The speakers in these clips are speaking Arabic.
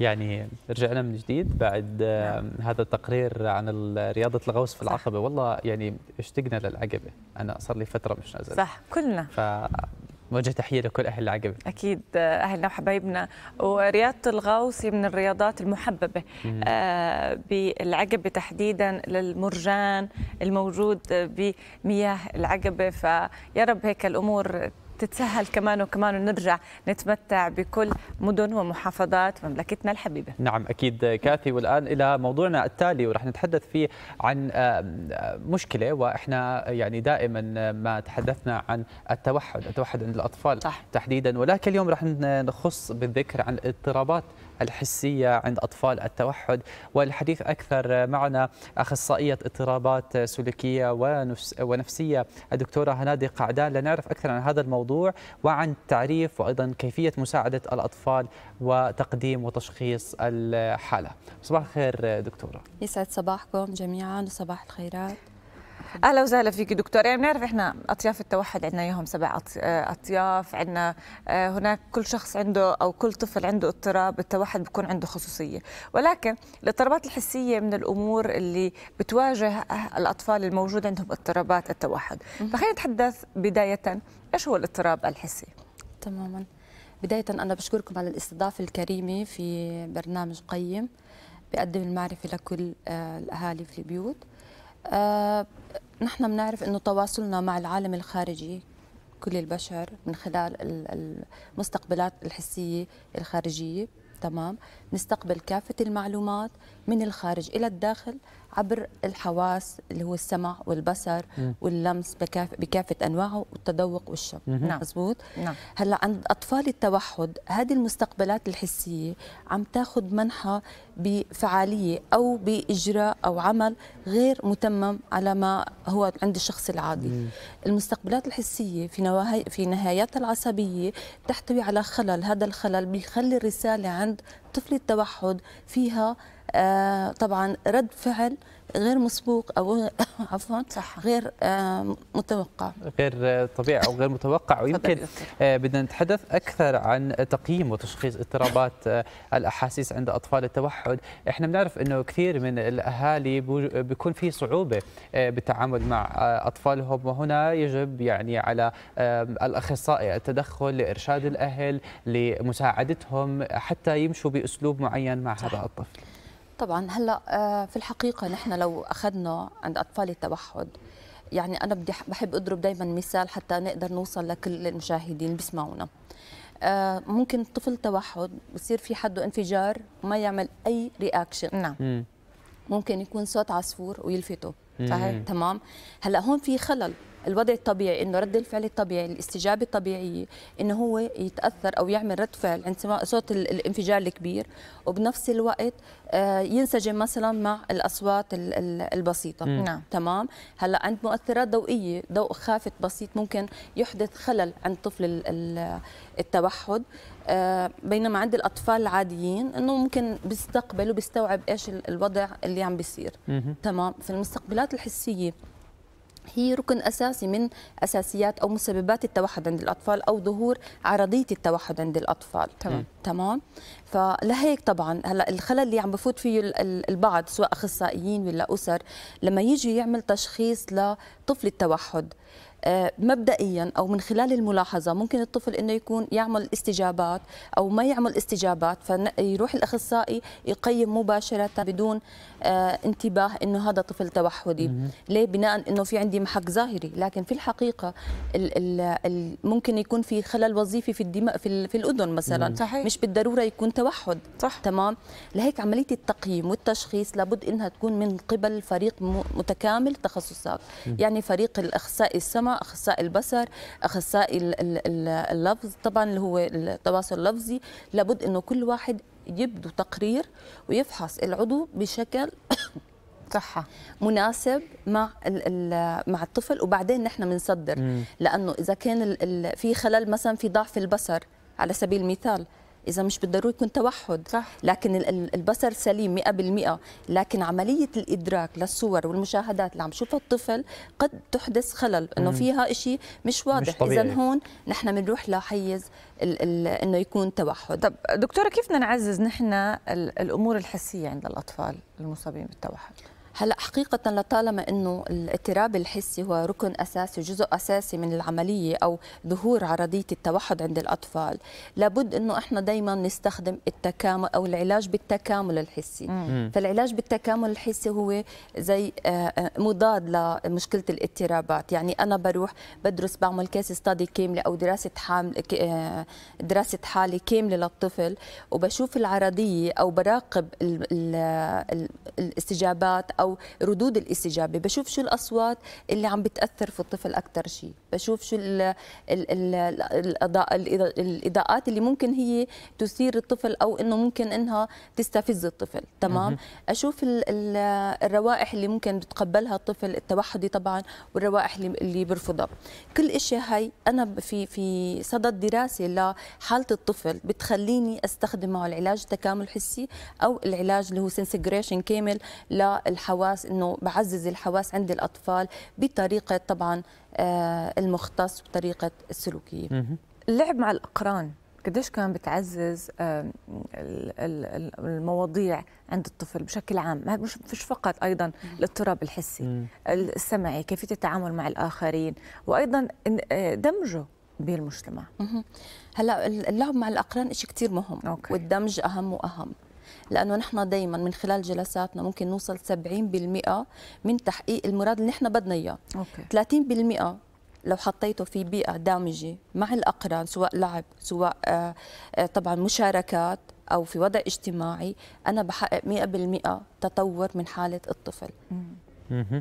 يعني رجعنا من جديد بعد آه، نعم. هذا التقرير عن رياضة الغوص في العقبة والله يعني اشتقنا للعقبة أنا صار لي فترة مش نازل صح كلنا ف... موجه تحيه لكل اهل العقبه اكيد آه، اهلنا وحبايبنا ورياضه الغوص هي من الرياضات المحببه آه بالعقبه تحديدا للمرجان الموجود بمياه العقبه فيا رب هيك الامور تتسهل كمان وكمان ونرجع نتمتع بكل مدن ومحافظات مملكتنا الحبيبة نعم أكيد كاثي والآن إلى موضوعنا التالي ورح نتحدث فيه عن آه، مشكلة وإحنا يعني دائما ما تحدثنا عن التوحد التوحد عند الأطفال صح. تحديدا ولكن اليوم رح نخص بالذكر عن الاضطرابات الحسية عند أطفال التوحد والحديث أكثر معنا أخصائية اضطرابات سلوكية ونفسية الدكتورة هنادي قعدان لنعرف أكثر عن هذا الموضوع الموضوع وعن تعريف وأيضا كيفية مساعدة الأطفال وتقديم وتشخيص الحالة صباح الخير دكتورة يسعد صباحكم جميعا وصباح الخيرات اهلا وسهلا فيك دكتور يعني بنعرف احنا اطياف التوحد عندنا اياهم سبع آه، اطياف عندنا آه، هناك كل شخص عنده او كل طفل عنده اضطراب التوحد بيكون عنده خصوصيه ولكن الاضطرابات الحسيه من الامور اللي بتواجه الاطفال الموجود عندهم اضطرابات التوحد فخلينا نتحدث بدايه ايش هو الاضطراب الحسي تماما بدايه انا بشكركم على الاستضافه الكريمه في برنامج قيم بقدم المعرفه لكل آه، الاهالي في البيوت آه، نحن بنعرف انه تواصلنا مع العالم الخارجي كل البشر من خلال المستقبلات الحسيه الخارجيه تمام نستقبل كافه المعلومات من الخارج الى الداخل عبر الحواس اللي هو السمع والبصر واللمس بكاف بكافه انواعه والتذوق والشم نعم مزبوط نعم. هلا عند اطفال التوحد هذه المستقبلات الحسيه عم تاخذ منحى بفعاليه او باجراء او عمل غير متمم على ما هو عند الشخص العادي المستقبلات الحسيه في نواهي في نهاياتها العصبيه تحتوي على خلل هذا الخلل بيخلي الرساله عند طفل التوحد فيها آه، طبعا رد فعل غير مسبوق او عفوا صح. غير آه، متوقع غير طبيعي او غير متوقع ويمكن آه، بدنا نتحدث اكثر عن تقييم وتشخيص اضطرابات الاحاسيس عند اطفال التوحد احنا بنعرف انه كثير من الاهالي بيكون في صعوبه بالتعامل مع اطفالهم وهنا يجب يعني على الاخصائي التدخل لارشاد الاهل لمساعدتهم حتى يمشوا باسلوب معين مع صح. هذا الطفل طبعا هلا آه، في الحقيقه نحن لو اخذنا عند اطفال التوحد يعني انا بدي بحب اضرب دائما مثال حتى نقدر نوصل لكل المشاهدين اللي بيسمعونا آه، ممكن طفل توحد بصير في حده انفجار وما يعمل اي رياكشن نعم ممكن يكون صوت عصفور ويلفته صحيح تمام هلا هون في خلل الوضع الطبيعي انه رد الفعل الطبيعي الاستجابه الطبيعيه انه هو يتاثر او يعمل رد فعل عند صوت الانفجار الكبير وبنفس الوقت آه، ينسجم مثلا مع الاصوات البسيطه نعم تمام هلا عند مؤثرات ضوئيه ضوء خافت بسيط ممكن يحدث خلل عند طفل التوحد آه، بينما عند الاطفال العاديين انه ممكن بيستقبل وبيستوعب ايش الوضع اللي عم بيصير تمام في المستقبلات الحسيه هي ركن أساسي من أساسيات أو مسببات التوحد عند الأطفال أو ظهور عرضية التوحد عند الأطفال تمام تمام فلهيك طبعا هلا الخلل اللي عم بفوت فيه البعض سواء أخصائيين ولا أسر لما يجي يعمل تشخيص لطفل التوحد آه، مبدئيا او من خلال الملاحظه ممكن الطفل انه يكون يعمل استجابات او ما يعمل استجابات فيروح الاخصائي يقيم مباشره بدون آه، انتباه انه هذا طفل توحدي ليه بناء انه في عندي محك ظاهري لكن في الحقيقه الـ الـ الـ ممكن يكون في خلل وظيفي في الدماغ في, في الاذن مثلا صحيح. مش بالضروره يكون توحد صح. تمام لهيك عمليه التقييم والتشخيص لابد انها تكون من قبل فريق متكامل تخصصات يعني فريق الاخصائي السمع اخصائي البصر اخصائي اللفظ طبعا اللي هو التواصل اللفظي لابد انه كل واحد يبدو تقرير ويفحص العضو بشكل صحة مناسب مع مع الطفل وبعدين نحن بنصدر لانه اذا كان في خلل مثلا في ضعف البصر على سبيل المثال اذا مش بالضروري يكون توحد صح. لكن البصر سليم 100% لكن عمليه الادراك للصور والمشاهدات اللي عم شوفها الطفل قد تحدث خلل انه فيها شيء مش واضح اذا هون نحن بنروح لحيز انه يكون توحد طب دكتوره كيف بدنا نعزز نحن الامور الحسيه عند الاطفال المصابين بالتوحد هلا حقيقة لطالما انه الاضطراب الحسي هو ركن اساسي جزء اساسي من العملية او ظهور عرضية التوحد عند الاطفال، لابد انه احنا دائما نستخدم التكامل او العلاج بالتكامل الحسي، مم. فالعلاج بالتكامل الحسي هو زي آه، آه، مضاد لمشكلة الاضطرابات، يعني انا بروح بدرس بعمل كيس ستادي كاملة او دراسة حامل آه، دراسة حالة كاملة للطفل وبشوف العرضية او براقب الاستجابات او ردود الاستجابه بشوف شو الاصوات اللي عم بتاثر في الطفل اكثر شيء بشوف شو ال ال ال الاضاءات اللي ممكن هي تثير الطفل او انه ممكن انها تستفز الطفل تمام اشوف ال الـ الروائح اللي ممكن بتقبلها الطفل التوحدي طبعا والروائح اللي اللي برفضها كل شيء هاي انا في في صدد دراسه لحاله الطفل بتخليني استخدم معه العلاج التكامل الحسي او العلاج اللي هو سنسجريشن كامل للحاله الحواس انه بعزز الحواس عند الاطفال بطريقه طبعا آه، المختص بطريقه السلوكيه اللعب مع الاقران قديش كان بتعزز المواضيع عند الطفل بشكل عام مش مش فقط ايضا الاضطراب الحسي السمعي كيفيه التعامل مع الاخرين وايضا آه، دمجه بالمجتمع هلا اللعب مع الاقران شيء كثير مهم أوكي. والدمج اهم واهم لانه نحن دائما من خلال جلساتنا ممكن نوصل 70% من تحقيق المراد اللي نحن بدنا اياه اوكي 30% لو حطيته في بيئه دامجه مع الاقران سواء لعب سواء آه، آه، طبعا مشاركات او في وضع اجتماعي انا بحقق 100% تطور من حاله الطفل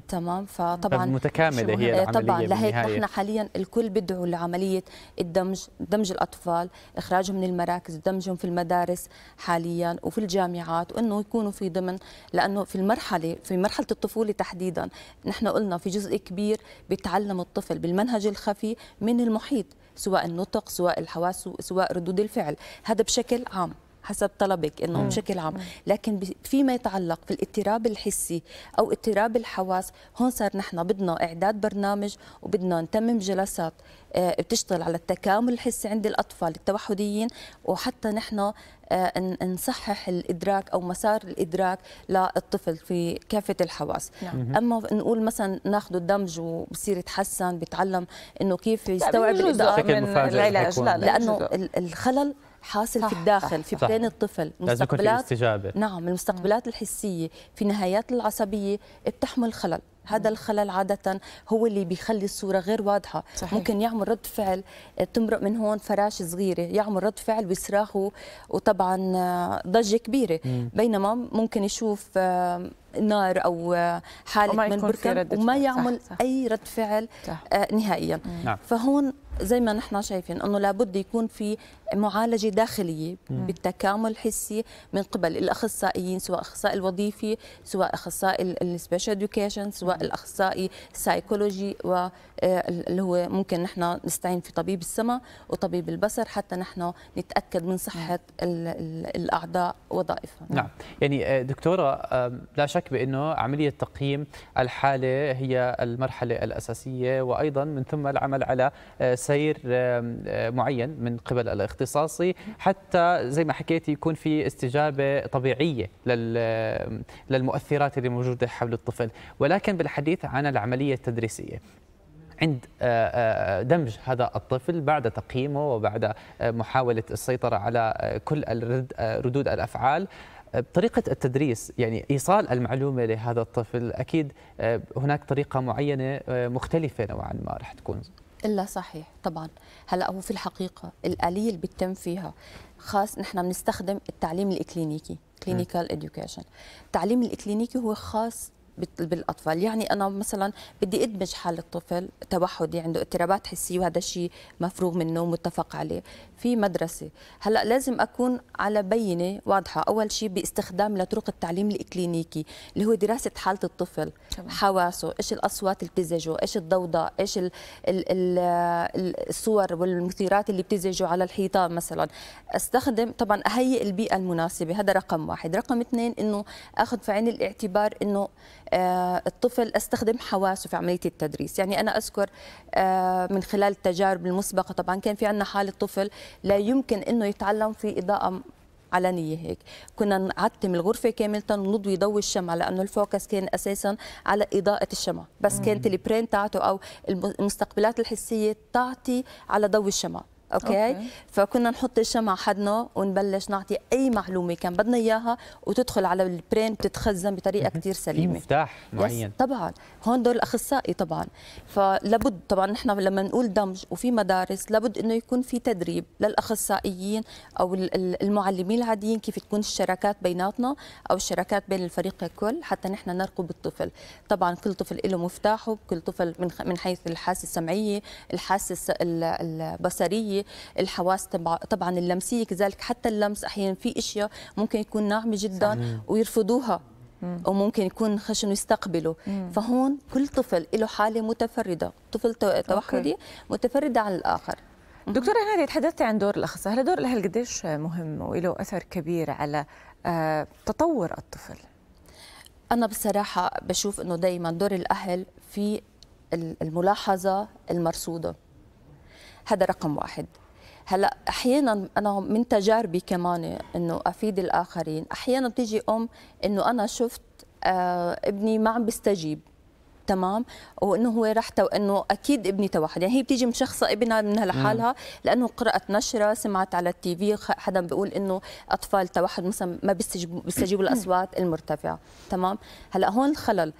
تمام فطبعا متكامله هي العمليه طبعا لهيك نحن حاليا الكل بدعو لعمليه الدمج دمج الاطفال اخراجهم من المراكز دمجهم في المدارس حاليا وفي الجامعات وانه يكونوا في ضمن لانه في المرحله في مرحله الطفوله تحديدا نحن قلنا في جزء كبير بيتعلم الطفل بالمنهج الخفي من المحيط سواء النطق سواء الحواس سواء ردود الفعل هذا بشكل عام حسب طلبك انه بشكل عام لكن فيما يتعلق في الاضطراب الحسي او اضطراب الحواس هون صار نحن بدنا اعداد برنامج وبدنا نتمم جلسات آه، بتشتغل على التكامل الحسي عند الاطفال التوحديين وحتى نحن آه، نصحح الادراك او مسار الادراك للطفل في كافه الحواس نعم. اما نقول مثلا ناخذ الدمج وبصير يتحسن بيتعلم انه كيف يستوعب الاضاءه من العلاج لا لانه الخلل حاصل صح. في الداخل في بدين الطفل مستقبلات نعم المستقبلات الحسيه في نهايات العصبيه بتحمل خلل هذا الخلل عادة هو اللي بيخلي الصورة غير واضحة صحيح. ممكن يعمل رد فعل تمرق من هون فراشة صغيرة يعمل رد فعل بصراخ وطبعا آه، ضجة كبيرة مم. بينما ممكن يشوف آه، نار او آه، حاله من بركة وما يعمل صح صح. اي رد فعل صح. نهائيا مم. نعم. فهون زي ما نحن شايفين انه لابد يكون في معالجه داخليه بالتكامل الحسي من قبل الاخصائيين سواء اخصائي الوظيفي سواء اخصائي السبيشال اديوكيشن سواء الاخصائي السايكولوجي واللي آه، هو ممكن نحن نستعين في طبيب السمع وطبيب البصر حتى نحن نتاكد من صحه الاعضاء وظائفها نعم يعني آه، دكتوره لا شك بانه عمليه تقييم الحاله هي المرحله الاساسيه وايضا من ثم العمل على آه، سير آه، معين من قبل الاختصاصي حتى زي ما حكيت يكون في استجابه طبيعيه للمؤثرات اللي موجوده حول الطفل ولكن بالحديث عن العمليه التدريسيه عند آه، آه، دمج هذا الطفل بعد تقييمه وبعد محاوله السيطره على كل ردود الافعال طريقة التدريس يعني إيصال المعلومة لهذا الطفل أكيد هناك طريقة معينة مختلفة نوعا ما رح تكون الا صحيح طبعا هلا هو في الحقيقه الاليه اللي بتتم فيها خاص نحن بنستخدم التعليم الاكلينيكي كلينيكال اديوكيشن التعليم الاكلينيكي هو خاص بالاطفال يعني انا مثلا بدي ادمج حال الطفل توحدي عنده اضطرابات حسيه وهذا الشيء مفروغ منه ومتفق عليه في مدرسه هلا لازم اكون على بينه واضحه اول شيء باستخدام لطرق التعليم الاكلينيكي اللي هو دراسه حاله الطفل طبعا. حواسه ايش الاصوات اللي بتزعجه ايش الضوضاء ايش الـ الـ الـ الصور والمثيرات اللي بتزعجه على الحيطان مثلا استخدم طبعا اهيئ البيئه المناسبه هذا رقم واحد رقم اثنين انه اخذ في عين الاعتبار انه آه، الطفل استخدم حواسه في عمليه التدريس يعني انا اذكر آه، من خلال التجارب المسبقه طبعا كان في عندنا حاله طفل لا يمكن انه يتعلم في اضاءه علنيه هيك كنا نعتم الغرفه كامله ونضوي ضوء الشمع لانه الفوكس كان اساسا على اضاءه الشمع بس كانت البرين تاعته او المستقبلات الحسيه تعطي على ضوء الشمع أوكي؟, اوكي فكنا نحط الشمع حدنا ونبلش نعطي اي معلومه كان بدنا اياها وتدخل على البرين بتتخزن بطريقه كثير سليمه في مفتاح معين طبعا هون دور الاخصائي طبعا فلابد طبعا نحن لما نقول دمج وفي مدارس لابد انه يكون في تدريب للاخصائيين او المعلمين العاديين كيف تكون الشراكات بيناتنا او الشراكات بين الفريق ككل حتى نحن نرقب الطفل طبعا كل طفل له مفتاحه كل طفل من حيث الحاسه السمعيه الحاسه البصريه الحواس الحواس طبعا اللمسيه كذلك حتى اللمس احيانا في اشياء ممكن يكون ناعمه جدا صحيح. ويرفضوها وممكن يكون خشن يستقبله فهون كل طفل له حاله متفرده طفل توحدي متفرده عن الاخر دكتورة هنادي تحدثتي عن دور الأخصائي، هلا دور الأهل قديش مهم وله أثر كبير على آه، تطور الطفل؟ أنا بصراحة بشوف إنه دايما دور الأهل في الملاحظة المرصودة هذا رقم واحد هلا احيانا انا من تجاربي كمان انه افيد الاخرين احيانا بتيجي ام انه انا شفت آه ابني ما عم بيستجيب تمام وانه هو راح تو... انه اكيد ابني توحد يعني هي بتيجي مشخصه ابنها منها لحالها نعم. لانه قرات نشره سمعت على التي في حدا بيقول انه اطفال توحد مثلا ما بيستجيبوا بيستجيبوا الاصوات المرتفعه تمام هلا هون الخلل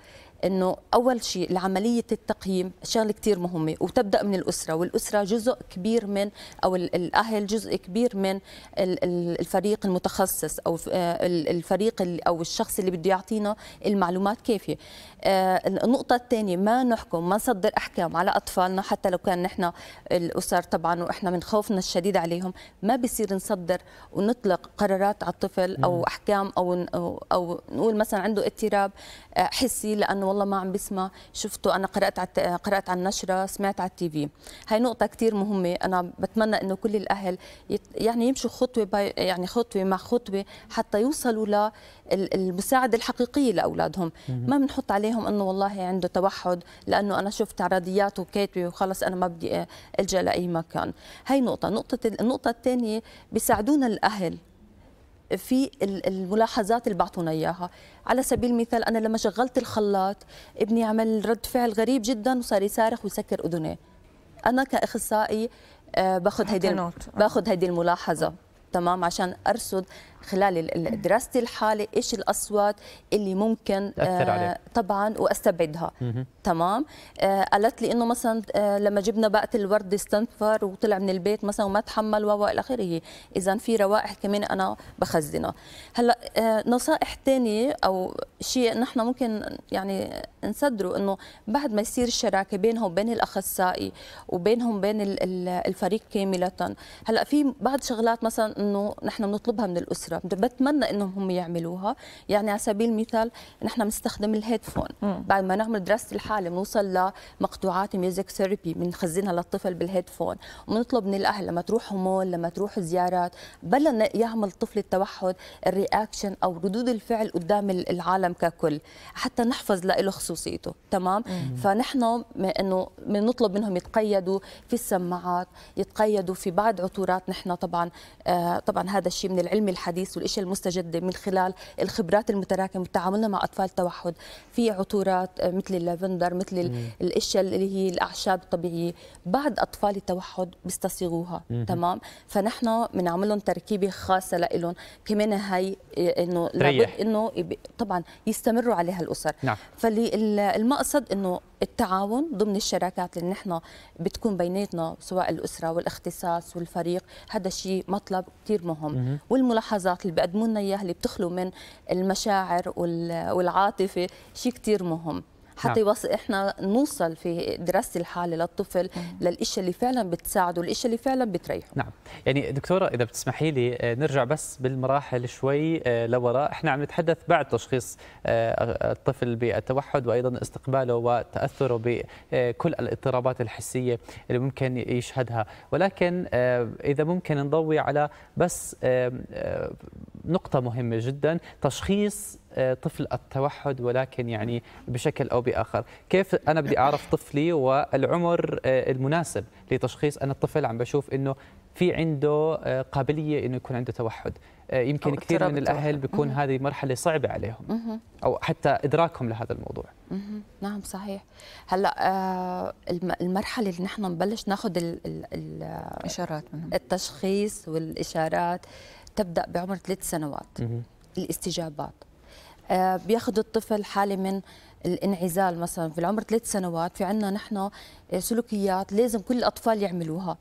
انه اول شيء عمليه التقييم شغله كثير مهمه وتبدا من الاسره والاسره جزء كبير من او الاهل جزء كبير من الفريق المتخصص او آه، الفريق او الشخص اللي بده يعطينا المعلومات كافيه آه، النقطه الثانيه ما نحكم ما نصدر احكام على اطفالنا حتى لو كان نحن الاسر طبعا واحنا من خوفنا الشديد عليهم ما بصير نصدر ونطلق قرارات على الطفل او احكام او او نقول مثلا عنده اضطراب آه، حسي لانه والله ما عم بسمع شفته انا قرات على قرات على النشره سمعت على التي في هاي نقطه كثير مهمه انا بتمنى انه كل الاهل يعني يمشوا خطوه باي يعني خطوه مع خطوه حتى يوصلوا للمساعده الحقيقيه لاولادهم ما بنحط عليهم انه والله عنده توحد لانه انا شفت عرضيات وكاتبه وخلص انا ما بدي الجا لاي مكان هاي نقطه نقطه النقطه الثانيه بيساعدونا الاهل في الملاحظات اللي بعطونا اياها على سبيل المثال انا لما شغلت الخلاط ابني عمل رد فعل غريب جدا وصار يصارخ ويسكر اذنيه انا كاخصائي آه، باخذ هيدي آه. باخذ هيدي الملاحظه تمام عشان ارصد خلال دراستي الحالة إيش الأصوات اللي ممكن تأثر آه، عليك. طبعا وأستبعدها تمام آه قالت لي إنه مثلا آه لما جبنا بقت الورد استنفر وطلع من البيت مثلا وما تحمل و إلى آخره إذا في روائح كمان أنا بخزنها هلا آه نصائح ثانية أو شيء نحن ممكن يعني نصدره إنه بعد ما يصير الشراكة بينهم وبين الأخصائي وبينهم وبين الفريق كاملة هلا في بعض شغلات مثلا إنه نحن بنطلبها من الأسرة الاسره بتمنى انهم هم يعملوها يعني على سبيل المثال نحن بنستخدم الهيدفون بعد ما نعمل دراسه الحاله بنوصل لمقطوعات ميوزك ثيرابي بنخزنها للطفل بالهيدفون وبنطلب من الاهل لما تروحوا مول لما تروحوا زيارات بلا يعمل الطفل التوحد الرياكشن او ردود الفعل قدام العالم ككل حتى نحفظ له خصوصيته تمام مم. فنحن انه بنطلب منهم يتقيدوا في السماعات يتقيدوا في بعض عطورات نحن طبعا آه طبعا هذا الشيء من العلم الحديث الحديث والاشياء المستجده من خلال الخبرات المتراكمه بتعاملنا مع اطفال توحد في عطورات آه، مثل اللافندر مثل الاشياء اللي هي الاعشاب الطبيعيه بعض اطفال التوحد بيستصيغوها تمام فنحن بنعمل لهم تركيبه خاصه لهم كمان هي آه، انه لابد انه طبعا يستمروا عليها الاسر نعم. فالمقصد انه التعاون ضمن الشراكات اللي نحن بتكون بيناتنا سواء الاسره والاختصاص والفريق هذا شيء مطلب كثير مهم والملاحظات النشاط اللي بقدموا لنا اللي بتخلو من المشاعر والعاطفه شيء كثير مهم حتى نعم. احنا نوصل في دراسه الحاله للطفل للاشياء اللي فعلا بتساعده الاشياء اللي فعلا بتريحه نعم يعني دكتوره اذا بتسمحي لي آه، نرجع بس بالمراحل شوي آه، لوراء احنا عم نتحدث بعد تشخيص آه، الطفل بالتوحد وايضا استقباله وتاثره بكل الاضطرابات الحسيه اللي ممكن يشهدها ولكن اذا ممكن نضوي على بس نقطه مهمه جدا تشخيص آه، طفل التوحد ولكن يعني بشكل او باخر، كيف انا بدي اعرف طفلي والعمر آه، المناسب لتشخيص انا الطفل عم بشوف انه في عنده آه، قابليه انه يكون عنده توحد، يمكن كثير من الاهل بيكون هذه مرحله صعبه عليهم او حتى ادراكهم لهذا الموضوع. نعم صحيح. هلا المرحله اللي نحن نبلش ناخذ الاشارات منهم التشخيص والاشارات تبدا بعمر ثلاث سنوات. الاستجابات آه، بياخذ الطفل حاله من الانعزال مثلا في العمر ثلاث سنوات في عندنا نحن آه، سلوكيات لازم كل الاطفال يعملوها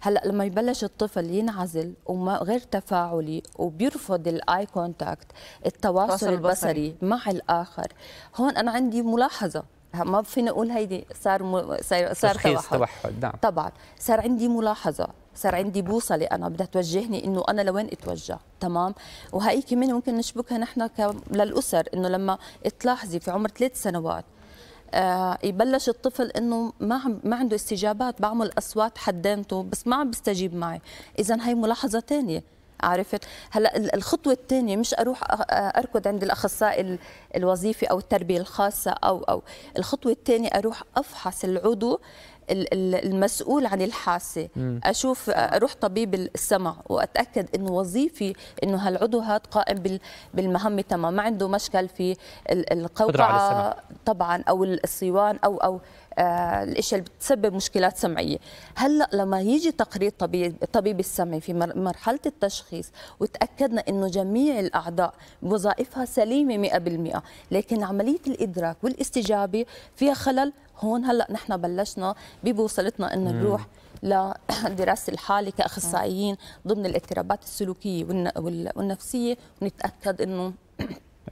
هلا لما يبلش الطفل ينعزل وما غير تفاعلي وبيرفض الاي كونتاكت التواصل البصري, البصري مع الاخر هون انا عندي ملاحظه ما فينا اقول هيدي صار م... صار صار توحد. توحد نعم طبعا صار عندي ملاحظه صار عندي بوصله انا بدها توجهني انه انا لوين اتوجه تمام وهي كمان ممكن نشبكها نحن للاسر انه لما تلاحظي في عمر ثلاث سنوات آه، يبلش الطفل انه ما ما عنده استجابات بعمل اصوات حدامته بس ما عم بيستجيب معي اذا هي ملاحظه ثانيه عرفت هلا الخطوه الثانيه مش اروح اركض عند الاخصائي الوظيفي او التربيه الخاصه او او الخطوه الثانيه اروح افحص العضو المسؤول عن الحاسه اشوف آه، اروح طبيب السمع واتاكد انه وظيفي انه هالعضو هذا قائم بالمهمه تمام ما عنده مشكل في القوقعه طبعا او الصيوان او او آه، الاشياء اللي بتسبب مشكلات سمعيه هلا لما يجي تقرير طبيب طبيب السمع في مرحله التشخيص وتاكدنا انه جميع الاعضاء وظائفها سليمه 100% لكن عمليه الادراك والاستجابه فيها خلل هون هلا نحن بلشنا ببوصلتنا انه نروح لدراسه الحاله كاخصائيين ضمن الاضطرابات السلوكيه والنفسيه ونتاكد انه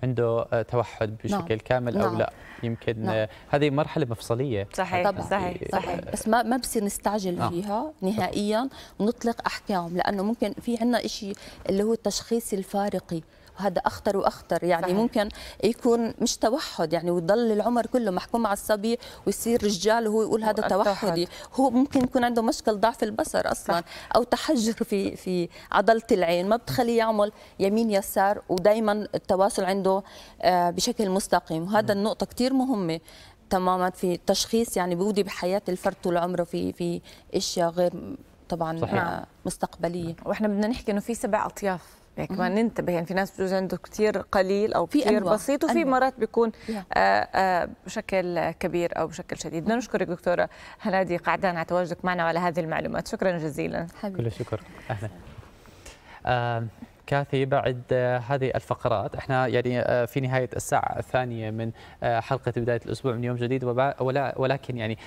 عنده آه، توحد بشكل نعم. كامل نعم. او لا يمكن نعم. آه، هذه مرحله مفصليه صحيح طبعا صحيح, صحيح. بس ما ما بصير نستعجل نعم. فيها نهائيا ونطلق احكام لانه ممكن في عندنا شيء اللي هو التشخيص الفارقي هذا اخطر واخطر يعني صحيح. ممكن يكون مش توحد يعني ويضل العمر كله محكوم على الصبي ويصير رجال وهو يقول هذا توحدي هو ممكن يكون عنده مشكل ضعف البصر اصلا صح. او تحجر في في عضله العين ما بتخليه يعمل يمين يسار ودائما التواصل عنده آه، بشكل مستقيم وهذا النقطه كثير مهمه تماما في تشخيص يعني بودي بحياه الفرد طول عمره في في اشياء غير طبعا صحيح. مستقبليه نعم. واحنا بدنا نحكي انه في سبع اطياف يعني كمان ننتبه يعني في ناس بجوز عنده كثير قليل او كثير بسيط وفي أنواع. مرات بيكون آآ آآ آه، آه، بشكل كبير او بشكل شديد بدنا نشكرك دكتوره هنادي قعدان على تواجدك معنا وعلى هذه المعلومات شكرا جزيلا حبيبي كل الشكر اهلا آه، كاثي بعد آه، هذه الفقرات احنا يعني آه، في نهايه الساعه الثانيه من آه، حلقه بدايه الاسبوع من يوم جديد ولكن يعني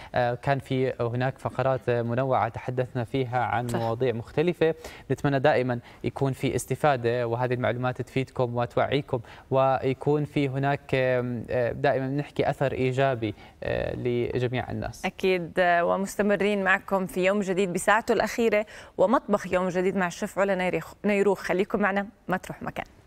كان في هناك فقرات منوعه تحدثنا فيها عن مواضيع مختلفه نتمنى دائما يكون في استفاده وهذه المعلومات تفيدكم وتوعيكم ويكون في هناك دائما نحكي اثر ايجابي لجميع الناس اكيد ومستمرين معكم في يوم جديد بساعته الاخيره ومطبخ يوم جديد مع الشيف علا نيروخ خليكم معنا معنا ما تروح مكان